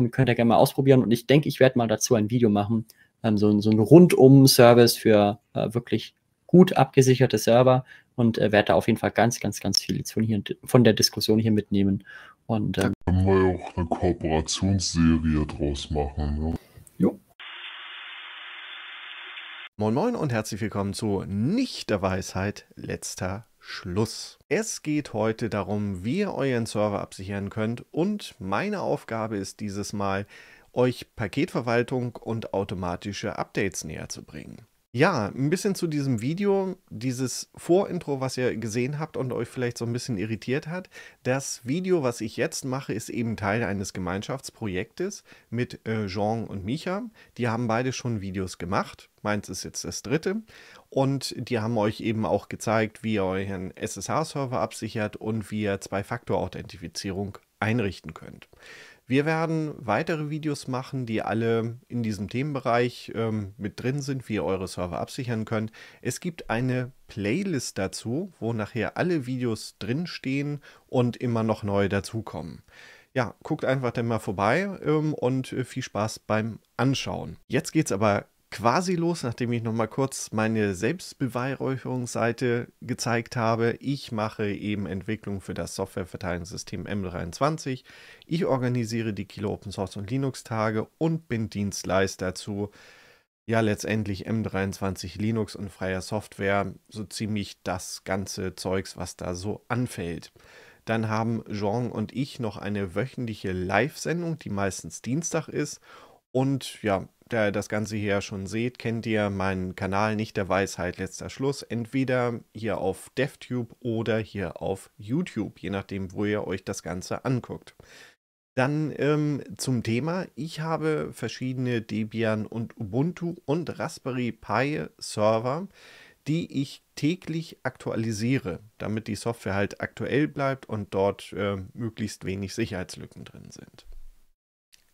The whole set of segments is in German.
Ähm, könnt ihr gerne mal ausprobieren und ich denke, ich werde mal dazu ein Video machen. Ähm, so, so ein Rundum-Service für äh, wirklich gut abgesicherte Server und äh, werde da auf jeden Fall ganz, ganz, ganz viel von, hier, von der Diskussion hier mitnehmen. Und, ähm, da können wir ja auch eine Kooperationsserie draus machen. Ja. Ne? Jo. Moin Moin und herzlich willkommen zu Nicht der Weisheit letzter Schluss. Es geht heute darum, wie ihr euren Server absichern könnt und meine Aufgabe ist dieses Mal, euch Paketverwaltung und automatische Updates näher zu bringen. Ja, ein bisschen zu diesem Video, dieses Vorintro, was ihr gesehen habt und euch vielleicht so ein bisschen irritiert hat. Das Video, was ich jetzt mache, ist eben Teil eines Gemeinschaftsprojektes mit äh, Jean und Micha. Die haben beide schon Videos gemacht. Meins ist jetzt das dritte. Und die haben euch eben auch gezeigt, wie ihr euren SSH-Server absichert und wie ihr Zwei-Faktor-Authentifizierung einrichten könnt. Wir werden weitere Videos machen, die alle in diesem Themenbereich ähm, mit drin sind, wie ihr eure Server absichern könnt. Es gibt eine Playlist dazu, wo nachher alle Videos drinstehen und immer noch neue dazukommen. Ja, guckt einfach dann mal vorbei ähm, und äh, viel Spaß beim Anschauen. Jetzt geht es aber quasi los, nachdem ich nochmal kurz meine Selbstbeweihräucherungsseite gezeigt habe. Ich mache eben Entwicklung für das Softwareverteilungssystem M23. Ich organisiere die Kilo Open Source und Linux Tage und bin Dienstleister zu ja letztendlich M23 Linux und freier Software, so ziemlich das ganze Zeugs, was da so anfällt. Dann haben Jean und ich noch eine wöchentliche Live-Sendung, die meistens Dienstag ist. Und ja, da das Ganze hier schon seht, kennt ihr meinen Kanal Nicht der Weisheit letzter Schluss. Entweder hier auf DevTube oder hier auf YouTube, je nachdem, wo ihr euch das Ganze anguckt. Dann ähm, zum Thema. Ich habe verschiedene Debian und Ubuntu und Raspberry Pi Server, die ich täglich aktualisiere, damit die Software halt aktuell bleibt und dort äh, möglichst wenig Sicherheitslücken drin sind.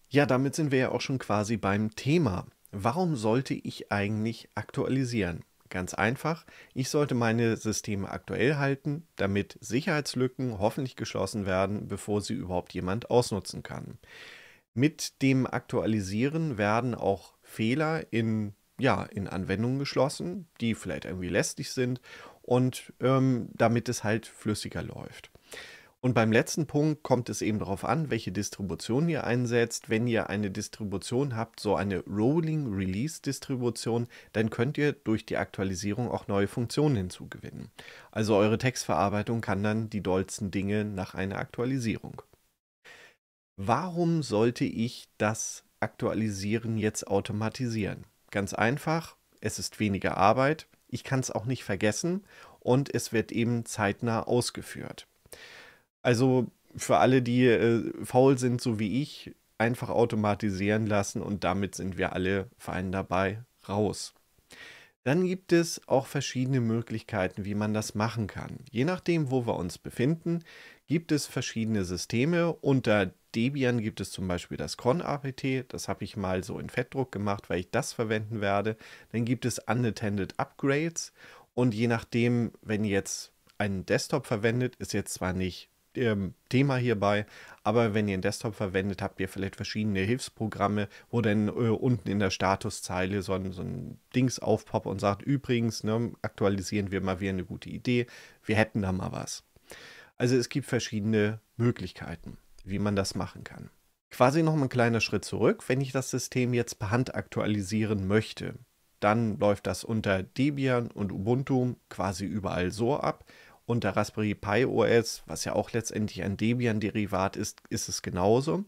Ja, damit sind wir ja auch schon quasi beim Thema. Warum sollte ich eigentlich aktualisieren? Ganz einfach, ich sollte meine Systeme aktuell halten, damit Sicherheitslücken hoffentlich geschlossen werden, bevor sie überhaupt jemand ausnutzen kann. Mit dem Aktualisieren werden auch Fehler in, ja, in Anwendungen geschlossen, die vielleicht irgendwie lästig sind und ähm, damit es halt flüssiger läuft. Und beim letzten Punkt kommt es eben darauf an, welche Distribution ihr einsetzt. Wenn ihr eine Distribution habt, so eine Rolling Release Distribution, dann könnt ihr durch die Aktualisierung auch neue Funktionen hinzugewinnen. Also eure Textverarbeitung kann dann die dollsten Dinge nach einer Aktualisierung. Warum sollte ich das Aktualisieren jetzt automatisieren? Ganz einfach, es ist weniger Arbeit, ich kann es auch nicht vergessen und es wird eben zeitnah ausgeführt. Also für alle, die äh, faul sind, so wie ich, einfach automatisieren lassen und damit sind wir alle fein dabei raus. Dann gibt es auch verschiedene Möglichkeiten, wie man das machen kann. Je nachdem, wo wir uns befinden, gibt es verschiedene Systeme. Unter Debian gibt es zum Beispiel das Cron-APT, das habe ich mal so in Fettdruck gemacht, weil ich das verwenden werde. Dann gibt es Unattended Upgrades und je nachdem, wenn ihr jetzt einen Desktop verwendet, ist jetzt zwar nicht ähm, Thema hierbei. Aber wenn ihr einen Desktop verwendet, habt ihr vielleicht verschiedene Hilfsprogramme, wo dann äh, unten in der Statuszeile so ein, so ein Dings aufpoppt und sagt, übrigens, ne, aktualisieren wir mal wieder eine gute Idee, wir hätten da mal was. Also es gibt verschiedene Möglichkeiten, wie man das machen kann. Quasi noch mal ein kleiner Schritt zurück, wenn ich das System jetzt per Hand aktualisieren möchte, dann läuft das unter Debian und Ubuntu quasi überall so ab, unter Raspberry Pi OS, was ja auch letztendlich ein Debian-Derivat ist, ist es genauso.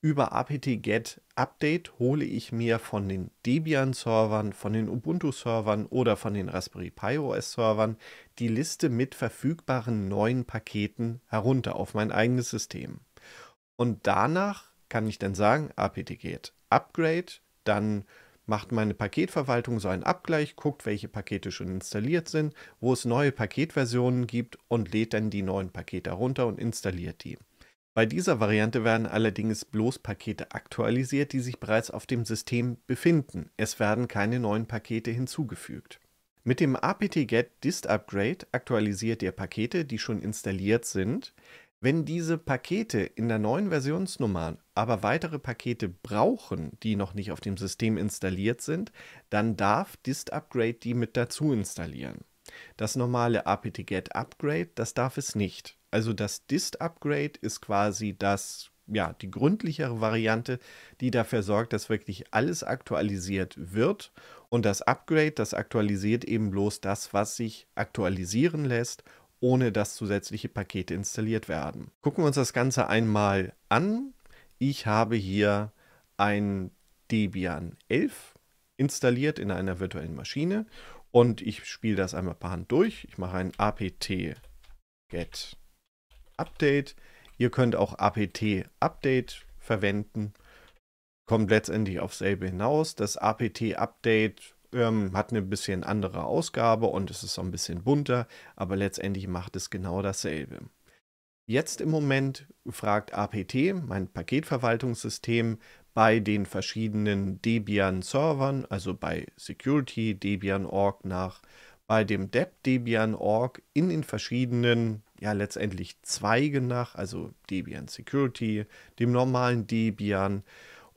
Über apt-get Update hole ich mir von den Debian-Servern, von den Ubuntu-Servern oder von den Raspberry Pi OS-Servern die Liste mit verfügbaren neuen Paketen herunter auf mein eigenes System. Und danach kann ich dann sagen, apt-get Upgrade, dann macht meine Paketverwaltung so einen Abgleich, guckt, welche Pakete schon installiert sind, wo es neue Paketversionen gibt und lädt dann die neuen Pakete herunter und installiert die. Bei dieser Variante werden allerdings bloß Pakete aktualisiert, die sich bereits auf dem System befinden. Es werden keine neuen Pakete hinzugefügt. Mit dem apt-get dist-upgrade aktualisiert ihr Pakete, die schon installiert sind. Wenn diese Pakete in der neuen Versionsnummer aber weitere Pakete brauchen, die noch nicht auf dem System installiert sind, dann darf Dist Upgrade die mit dazu installieren. Das normale apt-get e Upgrade, das darf es nicht. Also das Dist Upgrade ist quasi das ja, die gründlichere Variante, die dafür sorgt, dass wirklich alles aktualisiert wird. Und das Upgrade, das aktualisiert eben bloß das, was sich aktualisieren lässt ohne dass zusätzliche Pakete installiert werden. Gucken wir uns das Ganze einmal an. Ich habe hier ein Debian 11 installiert in einer virtuellen Maschine und ich spiele das einmal per Hand durch. Ich mache ein apt get update. Ihr könnt auch apt update verwenden. Kommt letztendlich aufs selbe hinaus. Das apt update ähm, hat eine bisschen andere Ausgabe und es ist so ein bisschen bunter, aber letztendlich macht es genau dasselbe. Jetzt im Moment fragt APT, mein Paketverwaltungssystem, bei den verschiedenen Debian-Servern, also bei Security, Debian.org nach, bei dem Deb Debian.org in den verschiedenen, ja letztendlich Zweigen nach, also Debian Security, dem normalen Debian,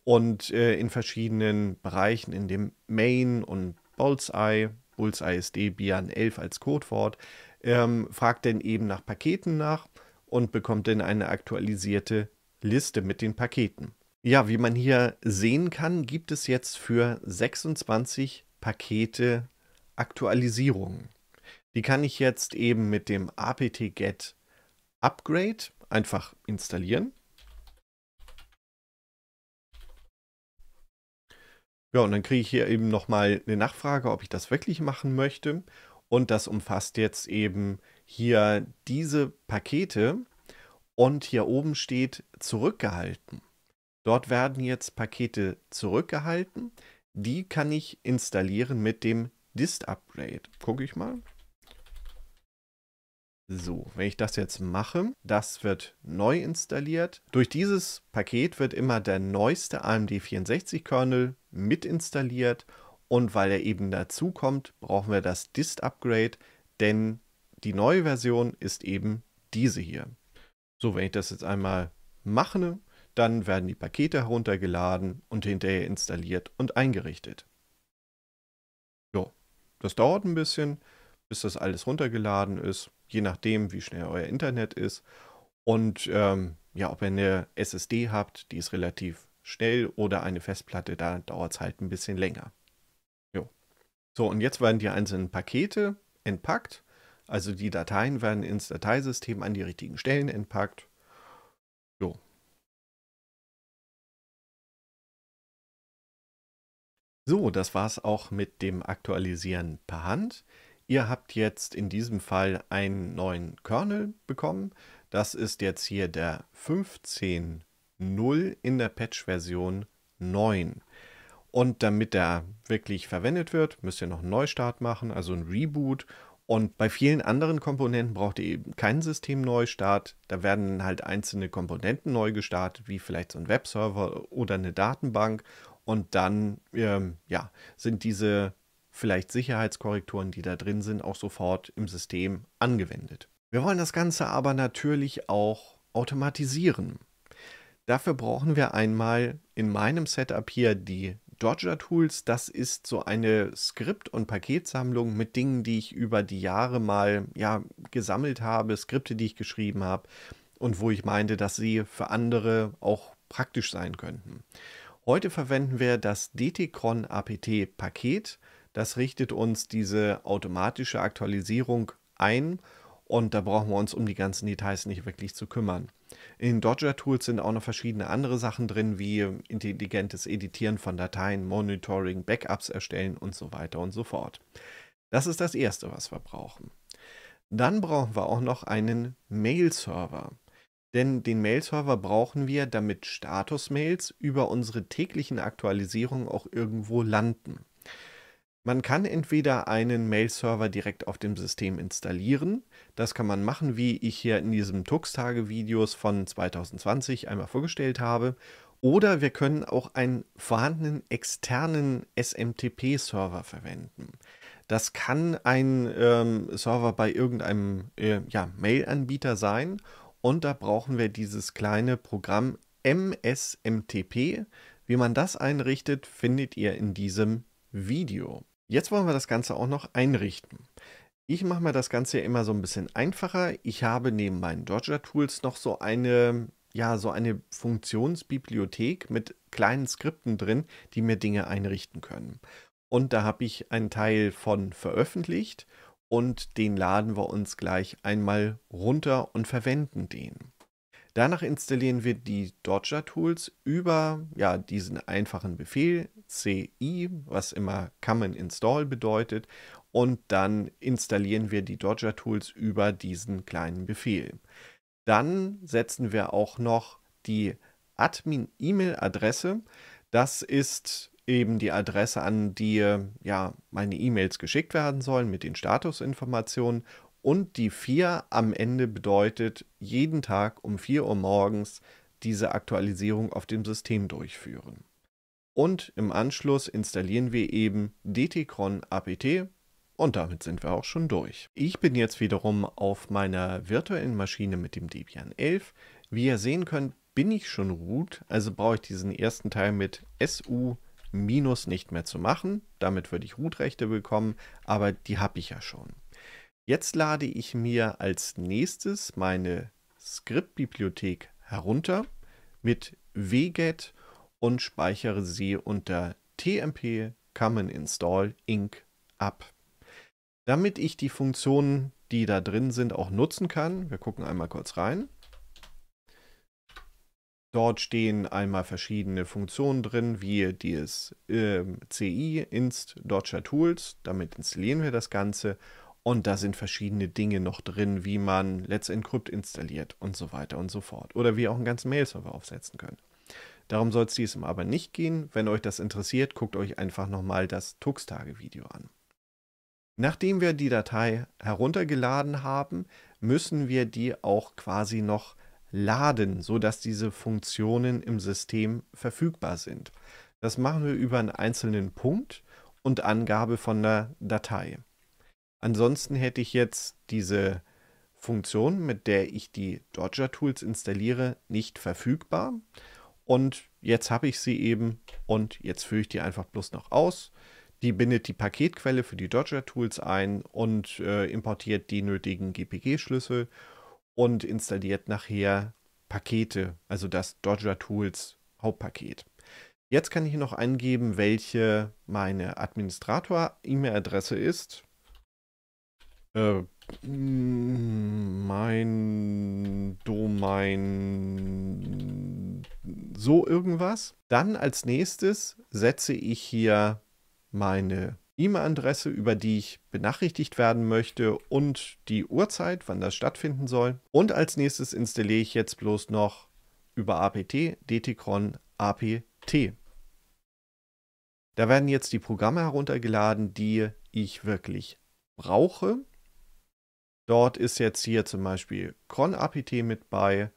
und äh, in verschiedenen Bereichen, in dem Main und Bullseye, Bullseye ist Debian 11 als Codewort, ähm, fragt dann eben nach Paketen nach und bekommt dann eine aktualisierte Liste mit den Paketen. Ja, wie man hier sehen kann, gibt es jetzt für 26 Pakete Aktualisierungen. Die kann ich jetzt eben mit dem apt-get upgrade einfach installieren Ja, und dann kriege ich hier eben nochmal eine Nachfrage, ob ich das wirklich machen möchte. Und das umfasst jetzt eben hier diese Pakete. Und hier oben steht zurückgehalten. Dort werden jetzt Pakete zurückgehalten. Die kann ich installieren mit dem Dist-Upgrade. Gucke ich mal. So, wenn ich das jetzt mache, das wird neu installiert. Durch dieses Paket wird immer der neueste AMD64-Kernel mit installiert und weil er eben dazu kommt, brauchen wir das Dist-Upgrade, denn die neue Version ist eben diese hier. So, wenn ich das jetzt einmal mache, dann werden die Pakete heruntergeladen und hinterher installiert und eingerichtet. Jo, das dauert ein bisschen bis das alles runtergeladen ist, je nachdem, wie schnell euer Internet ist. Und ähm, ja, ob ihr eine SSD habt, die ist relativ schnell oder eine Festplatte, da dauert es halt ein bisschen länger. Jo. So, und jetzt werden die einzelnen Pakete entpackt. Also die Dateien werden ins Dateisystem an die richtigen Stellen entpackt. Jo. So, das war es auch mit dem Aktualisieren per Hand. Ihr habt jetzt in diesem Fall einen neuen Kernel bekommen. Das ist jetzt hier der 15.0 in der Patch-Version 9. Und damit der wirklich verwendet wird, müsst ihr noch einen Neustart machen, also ein Reboot. Und bei vielen anderen Komponenten braucht ihr eben keinen Systemneustart. Da werden halt einzelne Komponenten neu gestartet, wie vielleicht so ein Webserver oder eine Datenbank. Und dann ähm, ja, sind diese vielleicht Sicherheitskorrekturen, die da drin sind, auch sofort im System angewendet. Wir wollen das Ganze aber natürlich auch automatisieren. Dafür brauchen wir einmal in meinem Setup hier die Dodger Tools. Das ist so eine Skript- und Paketsammlung mit Dingen, die ich über die Jahre mal ja, gesammelt habe, Skripte, die ich geschrieben habe und wo ich meinte, dass sie für andere auch praktisch sein könnten. Heute verwenden wir das DTCron APT-Paket. Das richtet uns diese automatische Aktualisierung ein und da brauchen wir uns um die ganzen Details nicht wirklich zu kümmern. In Dodger Tools sind auch noch verschiedene andere Sachen drin, wie intelligentes Editieren von Dateien, Monitoring, Backups erstellen und so weiter und so fort. Das ist das Erste, was wir brauchen. Dann brauchen wir auch noch einen Mail-Server. Denn den Mail-Server brauchen wir, damit Status-Mails über unsere täglichen Aktualisierungen auch irgendwo landen. Man kann entweder einen Mail-Server direkt auf dem System installieren. Das kann man machen, wie ich hier in diesem tux tage videos von 2020 einmal vorgestellt habe. Oder wir können auch einen vorhandenen externen SMTP-Server verwenden. Das kann ein ähm, Server bei irgendeinem äh, ja, Mail-Anbieter sein. Und da brauchen wir dieses kleine Programm MSMTP. Wie man das einrichtet, findet ihr in diesem Video. Jetzt wollen wir das Ganze auch noch einrichten. Ich mache mir das Ganze immer so ein bisschen einfacher. Ich habe neben meinen Dodger Tools noch so eine, ja, so eine Funktionsbibliothek mit kleinen Skripten drin, die mir Dinge einrichten können. Und da habe ich einen Teil von veröffentlicht und den laden wir uns gleich einmal runter und verwenden den. Danach installieren wir die Dodger Tools über ja, diesen einfachen Befehl ci, was immer Common Install bedeutet. Und dann installieren wir die Dodger Tools über diesen kleinen Befehl. Dann setzen wir auch noch die Admin-E-Mail-Adresse. Das ist eben die Adresse, an die ja meine E-Mails geschickt werden sollen mit den Statusinformationen und die 4 am Ende bedeutet, jeden Tag um 4 Uhr morgens diese Aktualisierung auf dem System durchführen. Und im Anschluss installieren wir eben dtcron apt und damit sind wir auch schon durch. Ich bin jetzt wiederum auf meiner virtuellen Maschine mit dem Debian 11. Wie ihr sehen könnt, bin ich schon root, also brauche ich diesen ersten Teil mit su- nicht mehr zu machen. Damit würde ich Root-Rechte bekommen, aber die habe ich ja schon. Jetzt lade ich mir als nächstes meine Skriptbibliothek herunter mit wget und speichere sie unter tmp common install inc ab. Damit ich die Funktionen, die da drin sind, auch nutzen kann, wir gucken einmal kurz rein. Dort stehen einmal verschiedene Funktionen drin, wie dieses äh, CI, Inst, Dodger Tools. Damit installieren wir das Ganze und da sind verschiedene Dinge noch drin, wie man Let's Encrypt installiert und so weiter und so fort. Oder wie auch einen ganzen Mail-Server aufsetzen können. Darum soll es diesem aber nicht gehen. Wenn euch das interessiert, guckt euch einfach nochmal das Tuxtage-Video an. Nachdem wir die Datei heruntergeladen haben, müssen wir die auch quasi noch laden, sodass diese Funktionen im System verfügbar sind. Das machen wir über einen einzelnen Punkt und Angabe von der Datei. Ansonsten hätte ich jetzt diese Funktion, mit der ich die Dodger Tools installiere, nicht verfügbar. Und jetzt habe ich sie eben und jetzt führe ich die einfach bloß noch aus. Die bindet die Paketquelle für die Dodger Tools ein und äh, importiert die nötigen GPG-Schlüssel und installiert nachher Pakete, also das Dodger Tools Hauptpaket. Jetzt kann ich noch eingeben, welche meine Administrator-E-Mail-Adresse ist. Äh, mein Domain so irgendwas. Dann als nächstes setze ich hier meine E-Mail-Adresse, über die ich benachrichtigt werden möchte und die Uhrzeit, wann das stattfinden soll. Und als nächstes installiere ich jetzt bloß noch über apt dtcron apt. Da werden jetzt die Programme heruntergeladen, die ich wirklich brauche. Dort ist jetzt hier zum Beispiel Cron APT mit bei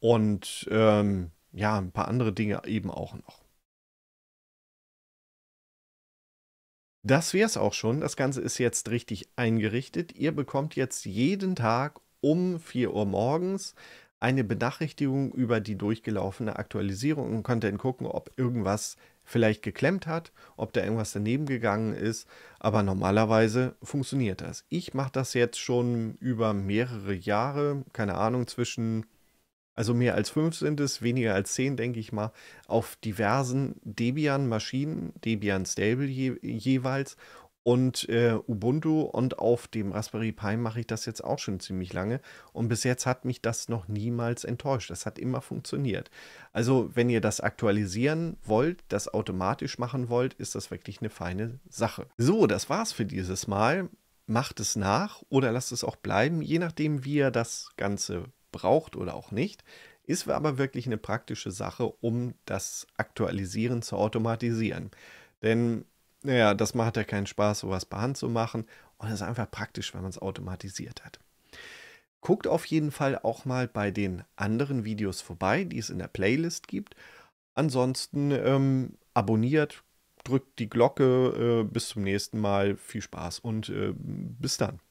und ähm, ja, ein paar andere Dinge eben auch noch. Das wäre es auch schon. Das Ganze ist jetzt richtig eingerichtet. Ihr bekommt jetzt jeden Tag um 4 Uhr morgens eine Benachrichtigung über die durchgelaufene Aktualisierung und könnt dann gucken, ob irgendwas vielleicht geklemmt hat, ob da irgendwas daneben gegangen ist, aber normalerweise funktioniert das. Ich mache das jetzt schon über mehrere Jahre, keine Ahnung, zwischen, also mehr als fünf sind es, weniger als zehn, denke ich mal, auf diversen Debian-Maschinen, Debian-Stable je, jeweils und äh, Ubuntu und auf dem Raspberry Pi mache ich das jetzt auch schon ziemlich lange. Und bis jetzt hat mich das noch niemals enttäuscht. Das hat immer funktioniert. Also wenn ihr das aktualisieren wollt, das automatisch machen wollt, ist das wirklich eine feine Sache. So, das war's für dieses Mal. Macht es nach oder lasst es auch bleiben, je nachdem, wie ihr das Ganze braucht oder auch nicht. Ist aber wirklich eine praktische Sache, um das Aktualisieren zu automatisieren. Denn naja, das macht ja keinen Spaß, sowas per Hand zu machen. Und es ist einfach praktisch, wenn man es automatisiert hat. Guckt auf jeden Fall auch mal bei den anderen Videos vorbei, die es in der Playlist gibt. Ansonsten ähm, abonniert, drückt die Glocke. Äh, bis zum nächsten Mal. Viel Spaß und äh, bis dann.